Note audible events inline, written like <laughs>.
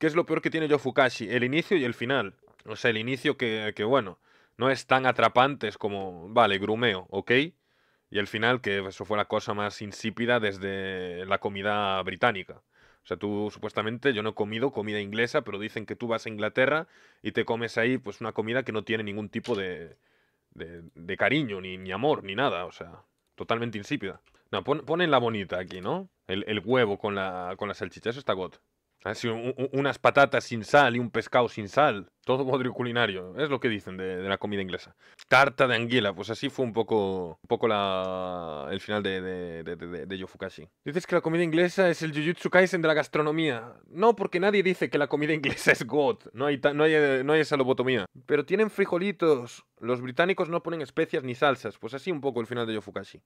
¿Qué es lo peor que tiene yo Fukashi? El inicio y el final. O sea, el inicio que, bueno, no es tan atrapante como, vale, grumeo, ok. Y el final, que eso fue la cosa más insípida desde la comida británica. O sea, tú supuestamente, yo no he comido comida inglesa, pero dicen que tú vas a Inglaterra y te comes ahí pues una comida que no tiene ningún tipo de, de, cariño, ni, amor, ni nada. O sea, totalmente insípida. No, ponen la bonita aquí, ¿no? El, huevo con la, con la salchicha, eso está got. Así, unas patatas sin sal y un pescado sin sal. Todo bodrio culinario. Es lo que dicen de, la comida inglesa. Tarta de anguila. Pues así fue un poco, poco el final de, de, de, Yofukashi. Dices que la comida inglesa es el Jujutsu Kaisen de la gastronomía. No, porque nadie dice que la comida <laughs> inglesa es God. No hay, no hay, eh, no hay esa lobotomía. Pero tienen frijolitos. Los británicos no ponen especias ni salsas. Pues así un poco el final de Yofukashi.